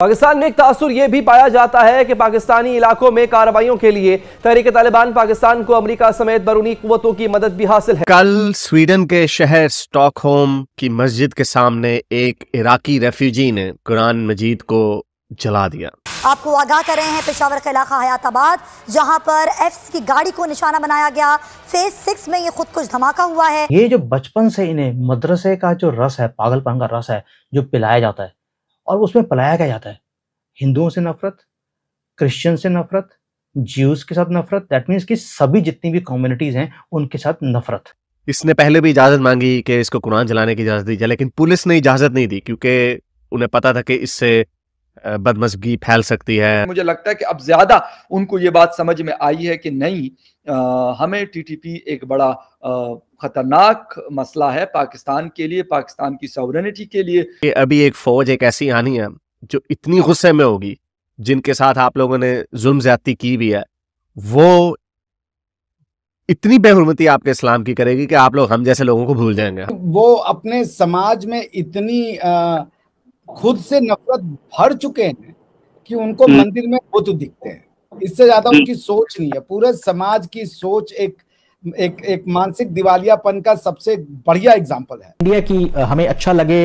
पाकिस्तान में एक तासुर यह भी पाया जाता है कि पाकिस्तानी इलाकों में कार्रवाइयों के लिए तहरीक तालिबान पाकिस्तान को अमरीका समेत बरूनी कुतों की मदद भी हासिल है कल स्वीडन के शहर स्टॉकहोम की मस्जिद के सामने एक इराकी रेफ्यूजी ने कुरान मजीद को जला दिया आपको आगाह कर रहे हैं पेशावर का इलाका हयाताबाद जहां पर एफ की गाड़ी को निशाना बनाया गया फेज सिक्स में ये खुद कुछ धमाका हुआ है ये जो बचपन से इन्हें मदरसे का जो रस है पागलपन का रस है जो पिलाया जाता है और उसमें पलाया क्या जाता है हिंदुओं से नफरत क्रिश्चियन से नफरत ज्यूज के साथ नफरत दैट मीन्स कि सभी जितनी भी कम्युनिटीज हैं उनके साथ नफरत इसने पहले भी इजाज़त मांगी कि इसको कुरान जलाने की इजाज़त दी जाए लेकिन पुलिस ने इजाज़त नहीं दी क्योंकि उन्हें पता था कि इससे बदमजगी फैल सकती है मुझे लगता है कि अब ज्यादा उनको ये बात समझ में आई है कि नहीं आ, हमें टीटीपी एक बड़ा आ, खतरनाक मसला है पाकिस्तान के लिए पाकिस्तान की सॉवरेनिटी के लिए अभी एक फौज एक ऐसी आनी है जो इतनी गुस्से में होगी जिनके साथ आप लोगों ने जुल्म ज्यादती की भी है वो इतनी बेहरमती आपके इस्लाम की करेगी कि आप लोग हम जैसे लोगों को भूल जाएंगे वो अपने समाज में इतनी आ... खुद से नफरत भर चुके हैं कि उनको हम्म। मंदिर में बुद्ध दिखते हैं इससे ज्यादा हम्म। उनकी सोच नहीं है पूरे समाज की सोच एक एक एक मानसिक दिवालियापन का सबसे बढ़िया एग्जाम्पल है इंडिया की हमें अच्छा लगे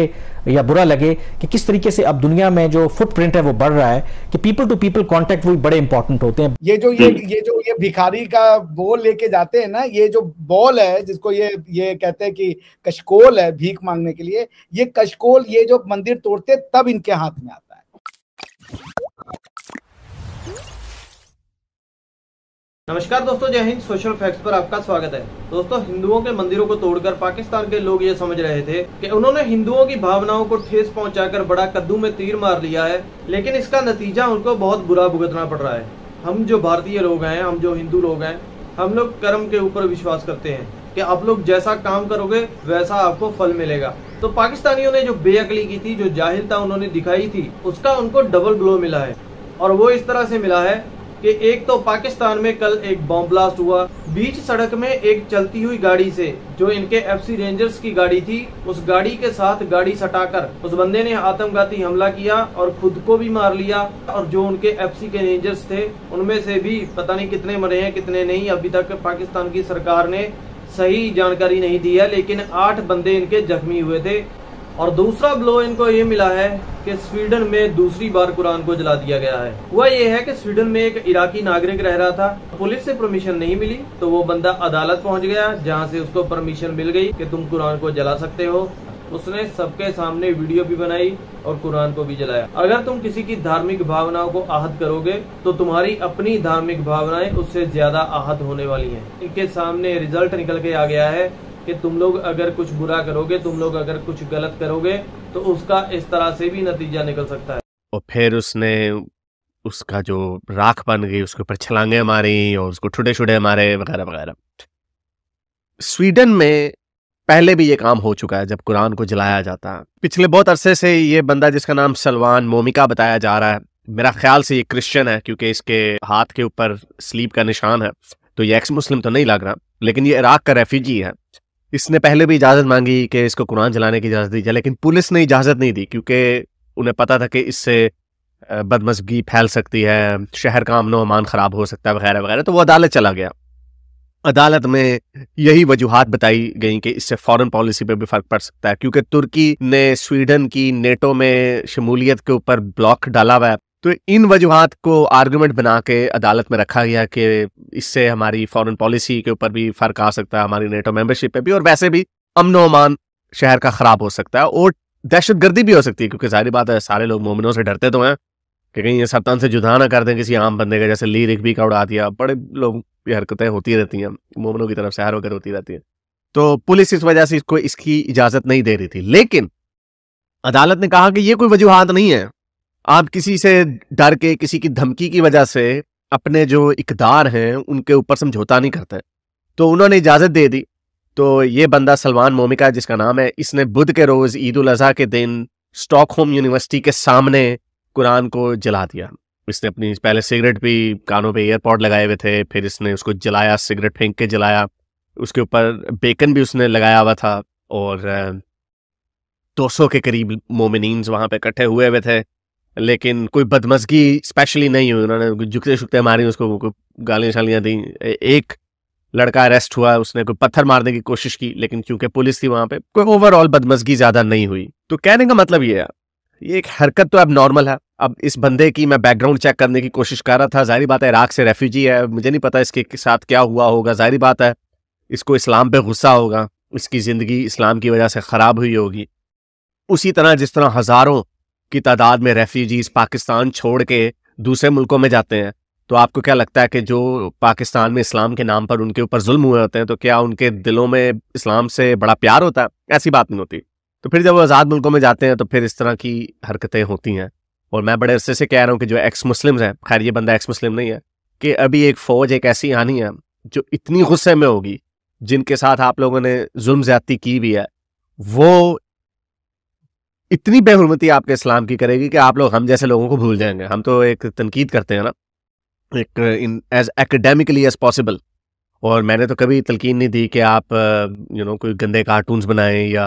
या बुरा लगे कि किस तरीके से अब दुनिया में जो फुटप्रिंट है वो बढ़ रहा है कि पीपल टू पीपल कांटेक्ट वो बड़े इंपॉर्टेंट होते हैं ये जो ये ये जो ये भिखारी का बोल लेके जाते हैं ना ये जो बॉल है जिसको ये ये कहते हैं कि कशकोल है भीख मांगने के लिए ये कशकोल ये जो मंदिर तोड़ते तब इनके हाथ में आता है नमस्कार दोस्तों जय हिंद सोशल फैक्ट्स पर आपका स्वागत है दोस्तों हिंदुओं के मंदिरों को तोड़कर पाकिस्तान के लोग ये समझ रहे थे कि उन्होंने हिंदुओं की भावनाओं को ठेस पहुंचाकर बड़ा कद्दू में तीर मार लिया है लेकिन इसका नतीजा उनको बहुत बुरा भुगतना पड़ रहा है हम जो भारतीय लोग हैं हम जो हिंदू लोग हैं हम लोग कर्म के ऊपर विश्वास करते हैं कि आप लोग जैसा काम करोगे वैसा आपको फल मिलेगा तो पाकिस्तानियों ने जो बेअकली की थी जो जाहिलता उन्होंने दिखाई थी उसका उनको डबल ब्लो मिला है और वो इस तरह से मिला है कि एक तो पाकिस्तान में कल एक बॉम्ब ब्लास्ट हुआ बीच सड़क में एक चलती हुई गाड़ी से जो इनके एफसी रेंजर्स की गाड़ी थी उस गाड़ी के साथ गाड़ी सटाकर उस बंदे ने आतंकघाती हमला किया और खुद को भी मार लिया और जो उनके एफसी के रेंजर्स थे उनमें से भी पता नहीं कितने मरे हैं कितने नहीं अभी तक पाकिस्तान की सरकार ने सही जानकारी नहीं दी है लेकिन आठ बंदे इनके जख्मी हुए थे और दूसरा ब्लो इनको ये मिला है कि स्वीडन में दूसरी बार कुरान को जला दिया गया है हुआ ये है कि स्वीडन में एक इराकी नागरिक रह रहा था पुलिस से परमिशन नहीं मिली तो वो बंदा अदालत पहुंच गया जहां से उसको परमिशन मिल गई कि तुम कुरान को जला सकते हो उसने सबके सामने वीडियो भी बनाई और कुरान को भी जलाया अगर तुम किसी की धार्मिक भावनाओं को आहत करोगे तो तुम्हारी अपनी धार्मिक भावनाएं उससे ज्यादा आहत होने वाली हैं। इनके सामने रिजल्ट निकल के आ गया है कि तुम लोग अगर कुछ बुरा करोगे तुम लोग अगर कुछ गलत करोगे तो उसका इस तरह से भी नतीजा निकल सकता है और फिर उसने उसका जो राख बन गई उसके ऊपर छलांगे मारी और उसको ठुडे छुडे मारे वगैरह वगैरह स्वीडन में पहले भी ये काम हो चुका है जब कुरान को जलाया जाता है पिछले बहुत अरसे से ये बंदा जिसका नाम सलवान मोमिका बताया जा रहा है मेरा ख्याल से ये क्रिश्चियन है क्योंकि इसके हाथ के ऊपर स्लीप का निशान है तो ये एक्स मुस्लिम तो नहीं लग रहा लेकिन ये इराक का रेफ्यूजी है इसने पहले भी इजाज़त मांगी कि इसको कुरान जलाने की इजाज़त दी जाए लेकिन पुलिस ने इजाज़त नहीं दी क्योंकि उन्हें पता था कि इससे बदमजगी फैल सकती है शहर का अमन अमान ख़राब हो सकता है वगैरह वगैरह तो वो अदालत चला गया अदालत में यही वजूहत बताई गई कि इससे फॉरेन पॉलिसी पे भी फर्क पड़ सकता है क्योंकि तुर्की ने स्वीडन की नेटो में शमूलियत के ऊपर ब्लॉक डाला हुआ है तो इन वजूहत को आर्गूमेंट बना के अदालत में रखा गया कि इससे हमारी फॉरेन पॉलिसी के ऊपर भी फ़र्क आ सकता है हमारी नेटो मेंबरशिप पे भी और वैसे भी अमन अमान शहर का ख़राब हो सकता है और दहशत गर्दी भी हो सकती है क्योंकि सारी बात है सारे लोग मोमिनों से डरते तो हैं कि कहीं ये सरतान से जुदा ना कर दें किसी आम बंदे का जैसे रिख भी का उड़ा दिया बड़े लोग ये हरकतें होती रहती हैं मोमिनों की तरफ से हर होकर होती रहती है तो पुलिस इस वजह से इसको इसकी इजाज़त नहीं दे रही थी लेकिन अदालत ने कहा कि ये कोई वजूहत नहीं है आप किसी से डर के किसी की धमकी की वजह से अपने जो इकदार हैं उनके ऊपर समझौता नहीं करते तो उन्होंने इजाज़त दे दी तो ये बंदा सलमान मोमिका जिसका नाम है इसने बुध के रोज़ ईद उल अजहा के दिन स्टॉकहोम यूनिवर्सिटी के सामने कुरान को जला दिया इसने अपनी पहले सिगरेट भी कानों पे एयरपॉड लगाए हुए थे फिर इसने उसको जलाया सिगरेट फेंक के जलाया उसके ऊपर बेकन भी उसने लगाया हुआ था और 200 के करीब मोमिन वहाँ पे इकट्ठे हुए हुए थे लेकिन कोई बदमजगी स्पेशली नहीं हुई उन्होंने झुकते झुकते मारी उसको गालियाँ शालियाँ दी एक लड़का अरेस्ट हुआ उसने कोई पत्थर मारने की कोशिश की लेकिन क्योंकि पुलिस थी वहाँ पे कोई ओवरऑल बदमजगी ज़्यादा नहीं हुई तो कहने का मतलब ये है ये एक हरकत तो अब नॉर्मल है अब इस बंदे की मैं बैकग्राउंड चेक करने की कोशिश कर रहा था जाहिर बात है इराक से रेफ्यूजी है मुझे नहीं पता इसके साथ क्या हुआ होगा जाहिर बात है इसको इस्लाम पे गुस्सा होगा इसकी ज़िंदगी इस्लाम की वजह से ख़राब हुई होगी उसी तरह जिस तरह हज़ारों की तादाद में रेफ्यूजीज पाकिस्तान छोड़ के दूसरे मुल्कों में जाते हैं तो आपको क्या लगता है कि जो पाकिस्तान में इस्लाम के नाम पर उनके ऊपर जुल्म हुए होते हैं तो क्या उनके दिलों में इस्लाम से बड़ा प्यार होता है ऐसी बात नहीं होती तो फिर जब वो आज़ाद मुल्कों में जाते हैं तो फिर इस तरह की हरकतें होती हैं और मैं बड़े अरसे से कह रहा हूँ कि जो एक्स मुस्लिम्स हैं खैर ये बंदा एक्स मुस्लिम नहीं है कि अभी एक फ़ौज एक ऐसी आनी है जो इतनी गुस्से में होगी जिनके साथ आप लोगों ने जुल्म ज़्यादती की भी है वो इतनी बेहरमती आपके इस्लाम की करेगी कि आप लोग हम जैसे लोगों को भूल जाएंगे हम तो एक तनकीद करते हैं ना एक in as academically as possible और मैंने तो कभी तलकीन नहीं दी कि आप यू नो कोई गंदे कार्टून्स बनाएं या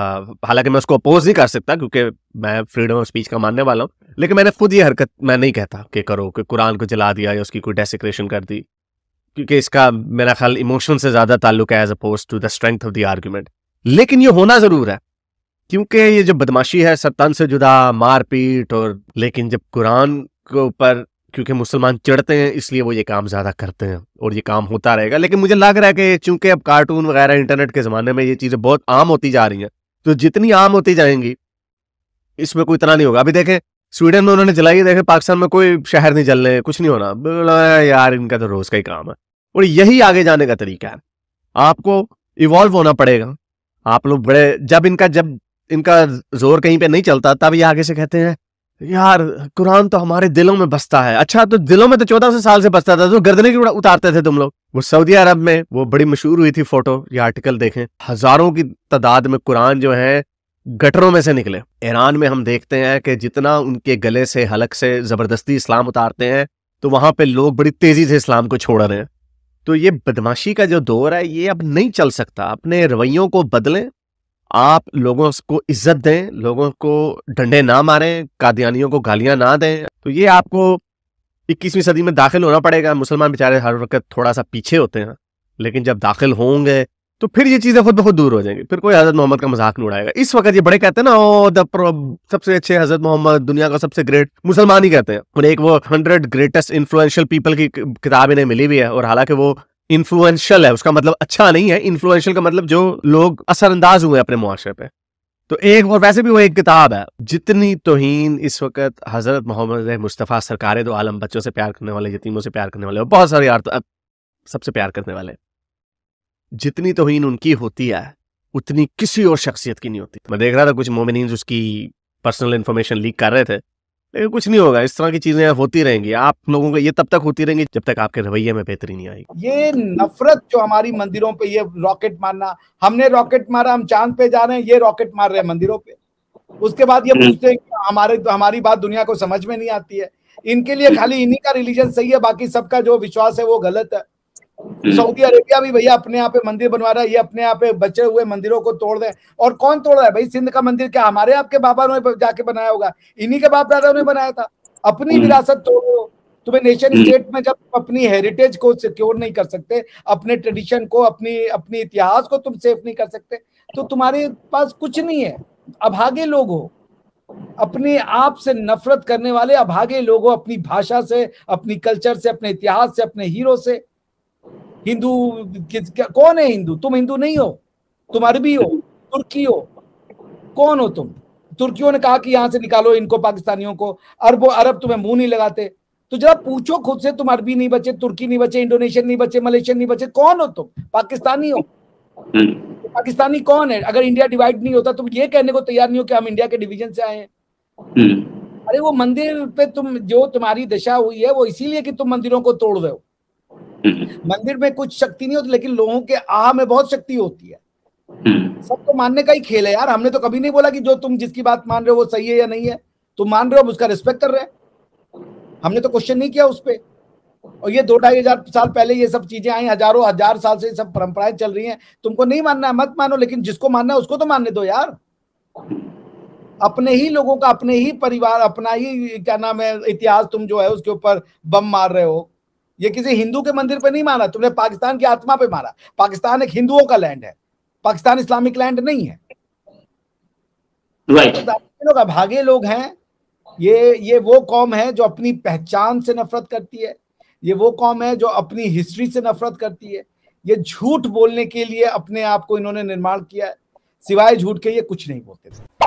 हालांकि मैं उसको अपोज नहीं कर सकता क्योंकि मैं फ्रीडम ऑफ स्पीच का मानने वाला हूँ लेकिन मैंने खुद ये हरकत मैं नहीं कहता कि करो कि कुरान को जला दिया या उसकी कोई डेसिक्रेशन कर दी क्योंकि इसका मेरा ख्याल इमोशन से ज़्यादा ताल्लुक है as opposed to the strength of the argument लेकिन ये होना ज़रूर है क्योंकि ये जो बदमाशी है सत्तान से जुदा मारपीट और लेकिन जब कुरान के ऊपर क्योंकि मुसलमान चढ़ते हैं इसलिए वो ये काम ज़्यादा करते हैं और ये काम होता रहेगा लेकिन मुझे लग रहा है कि चूंकि अब कार्टून वगैरह इंटरनेट के ज़माने में ये चीज़ें बहुत आम होती जा रही हैं तो जितनी आम होती जाएंगी इसमें कोई इतना नहीं होगा अभी देखें स्वीडन में उन्होंने जलाई देखें पाकिस्तान में कोई शहर नहीं जलने कुछ नहीं होना यार इनका तो रोज़ का ही काम है और यही आगे जाने का तरीका है आपको इवॉल्व होना पड़ेगा आप लोग बड़े जब इनका जब इनका जोर कहीं पे नहीं चलता तब ये आगे से कहते हैं यार कुरान तो हमारे दिलों में बसता है अच्छा तो दिलों में तो चौदह सौ साल से बसता था तो गर्दने की उतारते थे तुम लोग वो सऊदी अरब में वो बड़ी मशहूर हुई थी फोटो या आर्टिकल देखें हजारों की तादाद में कुरान जो है गटरों में से निकले ईरान में हम देखते हैं कि जितना उनके गले से हलक से जबरदस्ती इस्लाम उतारते हैं तो वहां पे लोग बड़ी तेजी से इस्लाम को छोड़ रहे हैं तो ये बदमाशी का जो दौर है ये अब नहीं चल सकता अपने रवैयों को बदलें आप लोगों को इज्जत दें लोगों को डंडे ना मारें कादियानियों को गालियां ना दें तो ये आपको इक्कीसवीं सदी में दाखिल होना पड़ेगा मुसलमान बेचारे हर वक्त थोड़ा सा पीछे होते हैं लेकिन जब दाखिल होंगे तो फिर ये चीज़ें खुद बहुत दूर हो जाएंगी फिर कोई हजरत मोहम्मद का मजाक नहीं उड़ाएगा इस वक्त ये बड़े कहते हैं ना ओ oh, द सबसे अच्छे हजरत मोहम्मद दुनिया का सबसे ग्रेट मुसलमान ही कहते हैं उन्हें एक वो हंड्रेड ग्रेटेस्ट इन्फ्लुएंशियल पीपल की किताब इन्हें मिली हुई है और हालांकि वो इन्फ्लुएंशियल है उसका मतलब अच्छा नहीं है इन्फ्लुएंशियल का मतलब जो लोग असरअंदाज हुए अपने मुआरे पे तो एक और वैसे भी वो एक किताब है जितनी तोहन इस वक्त हजरत मोहम्मद मुस्तफ़ा सरकार दो आलम बच्चों से प्यार करने वाले यतीमों से प्यार करने वाले और बहुत सारे यार तो सबसे प्यार करने वाले जितनी तोहन उनकी होती है उतनी किसी और शख्सियत की नहीं होती मैं देख रहा था कुछ मोमिन उसकी पर्सनल इन्फॉर्मेशन लीक कर रहे थे लेकिन कुछ नहीं होगा इस तरह की चीजें होती रहेंगी आप लोगों को ये तब तक होती रहेंगी जब तक आपके रवैये में बेहतरी नहीं आएगी ये नफरत जो हमारी मंदिरों पे ये रॉकेट मारना हमने रॉकेट मारा हम चांद पे जा रहे हैं ये रॉकेट मार रहे हैं मंदिरों पे उसके बाद ये हम्म। पूछते हैं कि हमारे हमारी बात दुनिया को समझ में नहीं आती है इनके लिए खाली इन्हीं का रिलीजन सही है बाकी सबका जो विश्वास है वो गलत है हम्म। सऊदी अरेबिया भी भैया अपने यहाँ पे मंदिर बनवा रहा है ये अपने यहाँ पे बचे हुए मंदिरों को तोड़ रहे और कौन तोड़ रहा है भाई सिंध का मंदिर क्या हमारे आपके बाबा ने जाके बनाया होगा इन्हीं के बाप दादा ने बनाया था अपनी हम्म। विरासत तोड़ो तुम्हें नेशन स्टेट हम्म। में जब अपनी हेरिटेज को सिक्योर नहीं कर सकते अपने ट्रेडिशन को अपनी अपनी इतिहास को तुम सेफ नहीं कर सकते तो तुम्हारे पास कुछ नहीं है अभागे लोग हो अपने आप से नफरत करने वाले अभागे लोग हो अपनी भाषा से अपनी कल्चर से अपने इतिहास से अपने हीरो से हिंदू कौन है हिंदू तुम हिंदू नहीं हो तुम अरबी हो तुर्की हो कौन हो तुम तुर्कियों ने कहा कि यहां से निकालो इनको पाकिस्तानियों को अरब अरब तुम्हें मुंह नहीं लगाते तो जरा पूछो खुद से तुम अरबी नहीं बचे तुर्की नहीं बचे इंडोनेशियन नहीं बचे मलेशियन नहीं बचे कौन हो तुम पाकिस्तानी हो हम्म। पाकिस्तानी कौन है अगर इंडिया डिवाइड नहीं होता तुम ये कहने को तैयार नहीं हो कि हम इंडिया के डिवीजन से आए हैं हम्म। अरे वो मंदिर पे तुम जो तुम्हारी दशा हुई है वो इसीलिए कि तुम मंदिरों को तोड़ रहे हो हम्म। मंदिर में कुछ शक्ति नहीं होती लेकिन लोगों के आह में बहुत शक्ति होती है हम्म। सबको मानने का ही खेल है यार हमने तो कभी नहीं बोला कि जो तुम जिसकी बात मान रहे हो वो सही है या नहीं है तुम मान रहे हो हम उसका रिस्पेक्ट कर रहे हैं हमने तो क्वेश्चन नहीं किया उस पर और ये दो ढाई हजार साल पहले ये सब चीजें आई हजारों हजार साल से ये सब परंपराएं चल रही हैं तुमको नहीं मानना है मत मानो लेकिन जिसको मानना है उसको तो मानने दो यार अपने ही लोगों का अपने ही परिवार अपना ही क्या नाम है इतिहास तुम जो है उसके ऊपर बम मार रहे हो ये किसी हिंदू के मंदिर पे नहीं मारा तुमने पाकिस्तान की आत्मा पे मारा पाकिस्तान एक हिंदुओं का लैंड है पाकिस्तान इस्लामिक लैंड नहीं है right. लोग लोग हैं ये ये वो कौम है जो अपनी पहचान से नफरत करती है ये वो कौम है जो अपनी हिस्ट्री से नफरत करती है ये झूठ बोलने के लिए अपने आप को इन्होंने निर्माण किया है सिवाय झूठ के ये कुछ नहीं बोलते थे